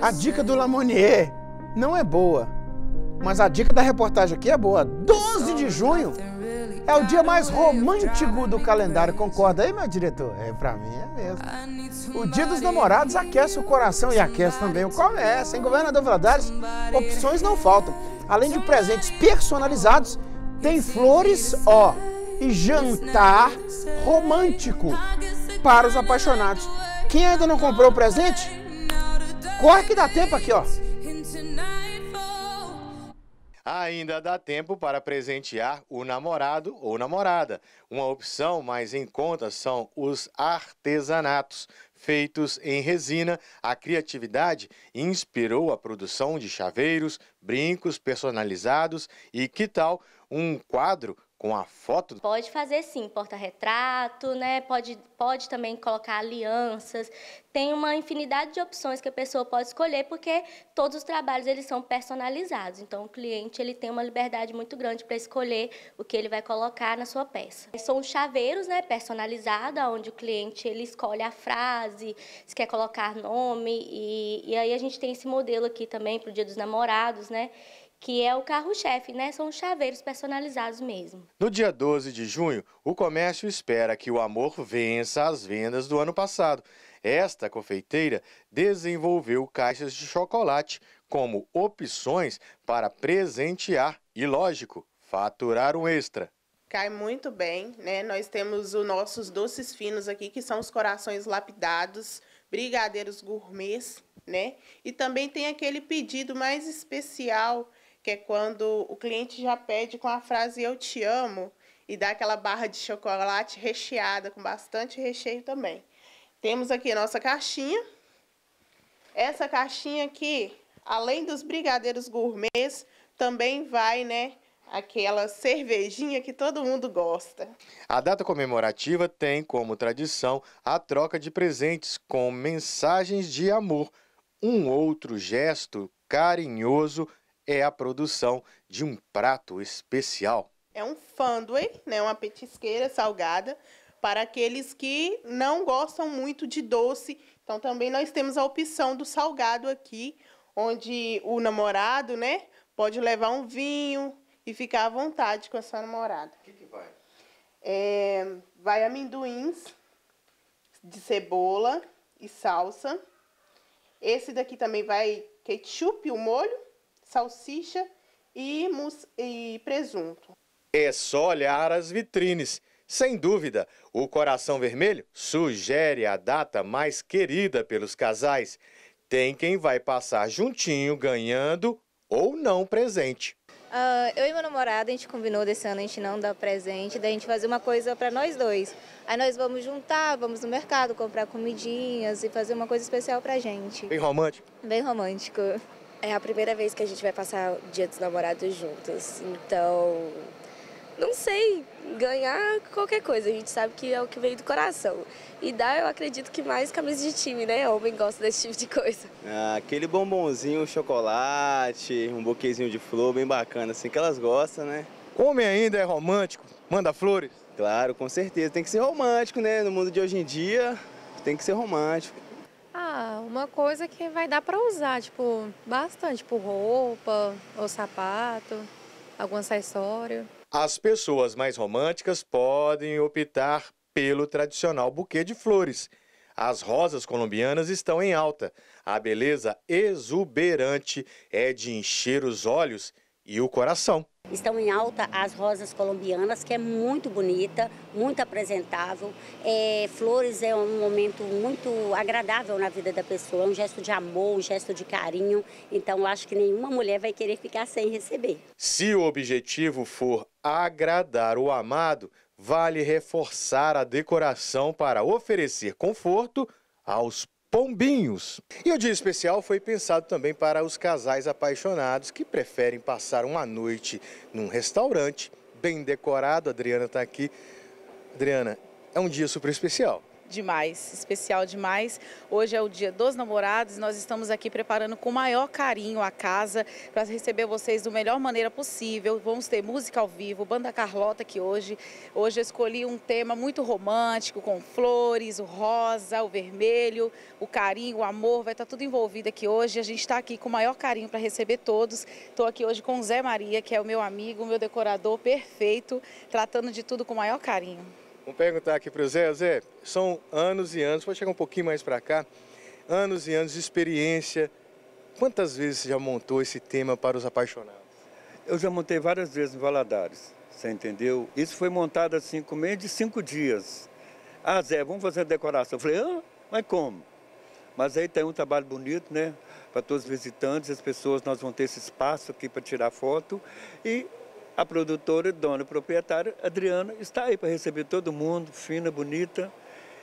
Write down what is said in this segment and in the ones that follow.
A dica do Lamonier não é boa, mas a dica da reportagem aqui é boa. 12 de junho é o dia mais romântico do calendário, concorda aí, meu diretor? É, pra mim é mesmo. O dia dos namorados aquece o coração e aquece também o comércio. Em Governador Valadares, opções não faltam. Além de presentes personalizados, tem flores, ó, e jantar romântico para os apaixonados. Quem ainda não comprou o presente? Corre que dá tempo aqui, ó. Ainda dá tempo para presentear o namorado ou namorada. Uma opção mais em conta são os artesanatos, feitos em resina. A criatividade inspirou a produção de chaveiros, brincos personalizados e que tal um quadro com a foto? Pode fazer sim, porta-retrato, né? Pode, pode também colocar alianças. Tem uma infinidade de opções que a pessoa pode escolher, porque todos os trabalhos eles são personalizados. Então o cliente ele tem uma liberdade muito grande para escolher o que ele vai colocar na sua peça. São chaveiros, né, personalizada, onde o cliente ele escolhe a frase, se quer colocar nome e, e aí a gente tem esse modelo aqui também para o Dia dos Namorados, né? que é o carro-chefe, né? São chaveiros personalizados mesmo. No dia 12 de junho, o comércio espera que o amor vença as vendas do ano passado. Esta confeiteira desenvolveu caixas de chocolate como opções para presentear e, lógico, faturar um extra. Cai muito bem, né? Nós temos os nossos doces finos aqui, que são os corações lapidados, brigadeiros gourmets, né? E também tem aquele pedido mais especial que é quando o cliente já pede com a frase eu te amo e dá aquela barra de chocolate recheada com bastante recheio também. Temos aqui a nossa caixinha. Essa caixinha aqui, além dos brigadeiros gourmets, também vai, né, aquela cervejinha que todo mundo gosta. A data comemorativa tem como tradição a troca de presentes com mensagens de amor, um outro gesto carinhoso é a produção de um prato especial. É um fandue, né, uma petisqueira salgada, para aqueles que não gostam muito de doce. Então também nós temos a opção do salgado aqui, onde o namorado, né, pode levar um vinho e ficar à vontade com a sua namorada. O que, que vai? É, vai amendoins de cebola e salsa. Esse daqui também vai ketchup, o molho salsicha e, e presunto. É só olhar as vitrines. Sem dúvida, o coração vermelho sugere a data mais querida pelos casais. Tem quem vai passar juntinho, ganhando ou não presente. Uh, eu e meu namorado, a gente combinou desse ano a gente não dar presente, da gente fazer uma coisa para nós dois. Aí nós vamos juntar, vamos no mercado comprar comidinhas e fazer uma coisa especial pra gente. Bem romântico? Bem romântico. É a primeira vez que a gente vai passar o Dia dos Namorados juntos. Então, não sei, ganhar qualquer coisa. A gente sabe que é o que veio do coração. E dá, eu acredito que mais camisa de time, né? O homem gosta desse tipo de coisa. Ah, aquele bombonzinho, chocolate, um buquezinho de flor, bem bacana, assim que elas gostam, né? Homem ainda é romântico, manda flores? Claro, com certeza. Tem que ser romântico, né? No mundo de hoje em dia, tem que ser romântico uma coisa que vai dar para usar, tipo, bastante, tipo roupa ou sapato, algum acessório. As pessoas mais românticas podem optar pelo tradicional buquê de flores. As rosas colombianas estão em alta. A beleza exuberante é de encher os olhos e o coração. Estão em alta as rosas colombianas, que é muito bonita, muito apresentável. É, flores é um momento muito agradável na vida da pessoa, é um gesto de amor, um gesto de carinho. Então, acho que nenhuma mulher vai querer ficar sem receber. Se o objetivo for agradar o amado, vale reforçar a decoração para oferecer conforto aos pombinhos. E o dia especial foi pensado também para os casais apaixonados que preferem passar uma noite num restaurante bem decorado. A Adriana está aqui. Adriana, é um dia super especial demais, especial demais. Hoje é o dia dos namorados, nós estamos aqui preparando com o maior carinho a casa para receber vocês da melhor maneira possível. Vamos ter música ao vivo, banda Carlota que hoje. Hoje eu escolhi um tema muito romântico, com flores, o rosa, o vermelho, o carinho, o amor, vai estar tá tudo envolvido aqui hoje. A gente está aqui com o maior carinho para receber todos. Estou aqui hoje com o Zé Maria, que é o meu amigo, meu decorador perfeito, tratando de tudo com o maior carinho. Vamos perguntar aqui para o Zé. Zé, são anos e anos, pode chegar um pouquinho mais para cá, anos e anos de experiência. Quantas vezes você já montou esse tema para os apaixonados? Eu já montei várias vezes em Valadares, você entendeu? Isso foi montado assim com meio de cinco dias. Ah, Zé, vamos fazer a decoração. Eu falei, ah, mas como? Mas aí tem um trabalho bonito, né? Para todos os visitantes, as pessoas, nós vamos ter esse espaço aqui para tirar foto. E a produtora, dona proprietária, Adriana, está aí para receber todo mundo, fina, bonita,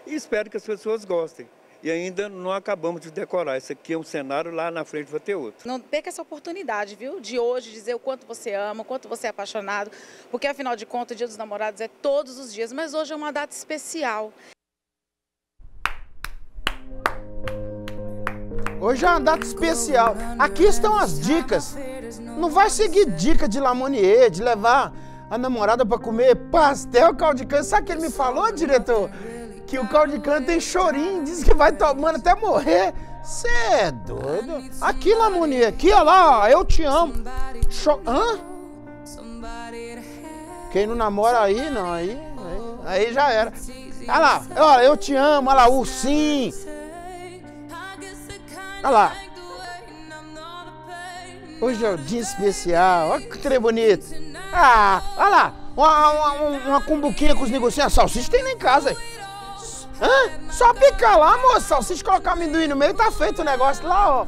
e espero que as pessoas gostem. E ainda não acabamos de decorar. Esse aqui é um cenário, lá na frente vai ter outro. Não perca essa oportunidade, viu? De hoje dizer o quanto você ama, o quanto você é apaixonado, porque afinal de contas, o Dia dos Namorados é todos os dias, mas hoje é uma data especial. Hoje é uma data especial. Aqui estão as dicas não vai seguir dica de Lamonier, de levar a namorada para comer pastel, caldo de cana. Sabe o que ele me falou, diretor? Que o caldo de cana tem chorinho, diz que vai tomando até morrer. Você é doido? Aqui, Lamonier, aqui, olha lá, eu te amo. Cho Hã? Quem não namora aí, não, aí, aí, aí já era. Olha lá, olha, eu te amo, olha lá, ursinho. Olha lá, Hoje é um dia especial. Olha que trem bonito. Ah, olha lá. Uma, uma, uma cumbuquinha com os negocinhos. A salsicha tem lá em casa. Hein? Hã? Só picar lá, moça. Salsicha colocar amendoim no meio, tá feito o negócio lá, ó.